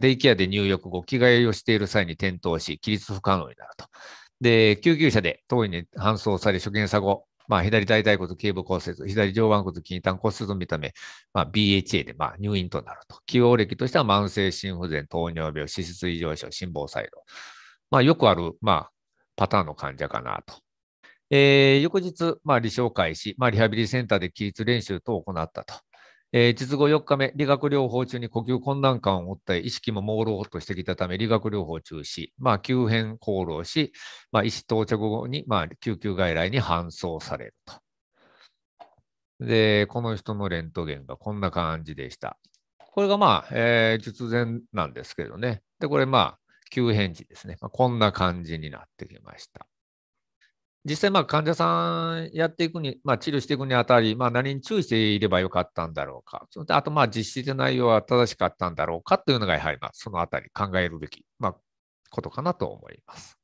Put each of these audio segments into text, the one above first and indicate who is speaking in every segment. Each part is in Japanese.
Speaker 1: デイケアで入浴後、着替えをしている際に転倒し、起立不可能になると。で、救急車で当院に搬送され、初見査後、まあ、左大腿骨頸部骨折、左上腕骨筋胆骨折の見た目、まあ、BHA でまあ入院となると。既往歴としては慢性心不全、糖尿病、脂質異常症、心房細動。まあ、よくある、まあ、パターンの患者かなと。えー、翌日、まあ、理床開始、まあ、リハビリセンターで起立練習等を行ったと。えー、術後4日目、理学療法中に呼吸困難感を訴え、意識も朦朧としてきたため、理学療法中止、まあ、急変功労し、まあ、医師到着後に、まあ、救急外来に搬送されると。で、この人のレントゲンがこんな感じでした。これがまあ、えー、術前なんですけどね。で、これまあ、急変時ですね。まあ、こんな感じになってきました。実際、患者さんやっていくに、まあ、治療していくにあたり、まあ、何に注意していればよかったんだろうか、それあと、実施し内容は正しかったんだろうかというのが、やはり、まあ、そのあたり考えるべき、まあ、ことかなと思います。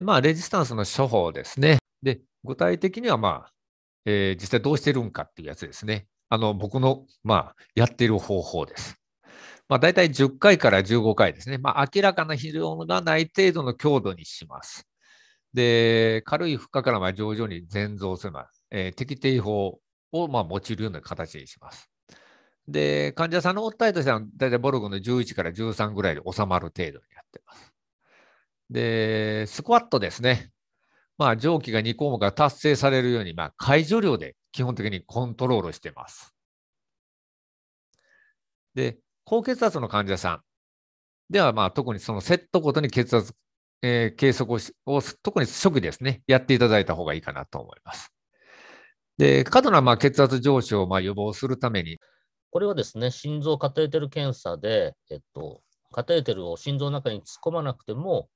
Speaker 1: まあ、レジスタンスの処方ですね。で、具体的には、まあ、えー、実際どうしてるんかっていうやつですね。あの、僕の、まあ、やっている方法です。まあ、大体10回から15回ですね。まあ、明らかな非常がない程度の強度にします。で、軽い負荷からまあ徐々に全増するのは、えー、適定法をまあ用いるような形にします。で、患者さんの訴えとしては、大体ボルグの11から13ぐらいで収まる程度にやってます。で、スクワットですね。まあ、上記が2項目が達成されるように、まあ、解除量で基本的にコントロールしてます。で、高血圧の患者さんでは、まあ、特にそのセットごとに血圧えー、計測をを、特に初期ですね、やっていただいた方がいいかなと思います。で、過度なまあ血圧上昇をまあ予防するために。
Speaker 2: これはですね、心臓カテーテル検査で、えっと、カテーテルを心臓の中に突っ込まなくても、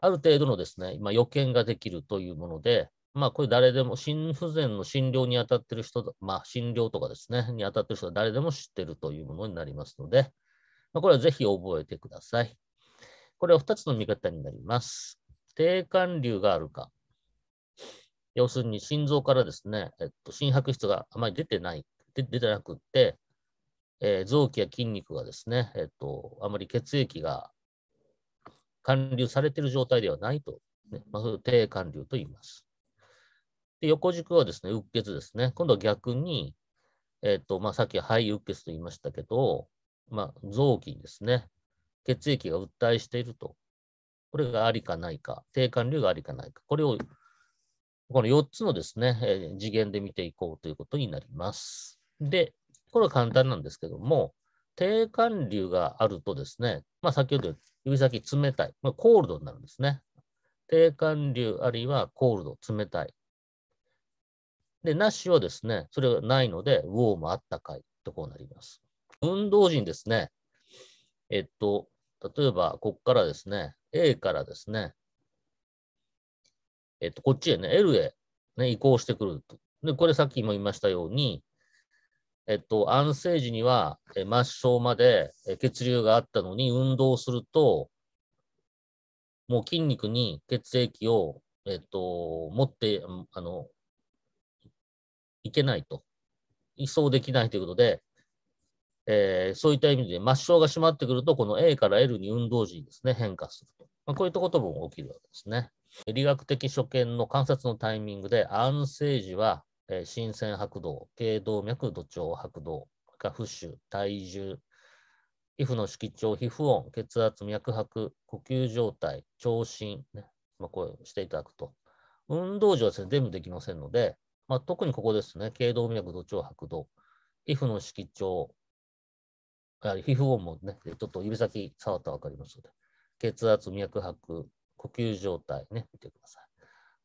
Speaker 2: ある程度のですね、今予見ができるというもので、まあ、これ誰でも心不全の診療に当たってる人、まあ、診療とかですね、に当たってる人は誰でも知ってるというものになりますので、まあ、これはぜひ覚えてください。これは2つの見方になります。低管流があるか。要するに心臓からですね、えっと、心拍質があまり出てない、出てなくって、えー、臓器や筋肉がですね、えっと、あまり血液が管流されている状態ではないと、ね、まあ、低管流と言います。で横軸はですね、うっ血ですね。今度は逆に、えっとまあ、さっき肺うっ血と言いましたけど、まあ、臓器にですね、血液が訴えしていると。これがありかないか、低管流がありかないか、これを、この4つのですね、えー、次元で見ていこうということになります。で、これは簡単なんですけども、低管流があるとですね、まあ、先ほど指先冷たい、まあ、コールドになるんですね。低管流あるいはコールド、冷たい。で、なしはですね、それがないので、ウォームあったかいとこうなります。運動時にですね、えっと、例えば、ここからですね、A からですね、えっと、こっちへね、L へ、ね、移行してくると。で、これさっきも言いましたように、えっと、安静時には末梢まで血流があったのに、運動すると、もう筋肉に血液を、えっと、持って、あの、いけないと。移送できないということで、えー、そういった意味で末梢が閉まってくると、この A から L に運動時にですね、変化すると。まあ、こういったことも起きるわけですね。理学的所見の観察のタイミングで、安静時は、えー、新鮮拍動、頸動脈、土腸拍動、下浮腫、体重、皮膚の色調、皮膚音、血圧、脈拍、呼吸状態、聴診、ね、まあ、こうしていただくと。運動時はですね、全部できませんので、まあ、特にここですね、頸動脈、土腸拍動、皮膚の色調、やはり皮膚音もね、ちょっと指先触ったら分かりますので、血圧、脈拍、呼吸状態ね、見てください。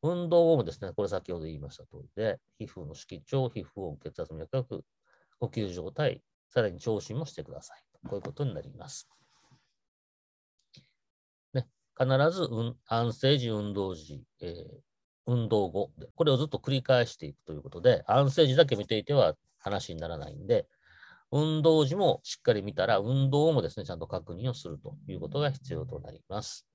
Speaker 2: 運動もですね、これ先ほど言いました通りで、皮膚の色調、皮膚音、血圧、脈拍、呼吸状態、さらに聴診もしてください。こういうことになります。ね、必ず、うん、安静時、運動時、えー、運動後、これをずっと繰り返していくということで、安静時だけ見ていては話にならないんで、運動時もしっかり見たら、運動もですね、ちゃんと確認をするということが必要となります。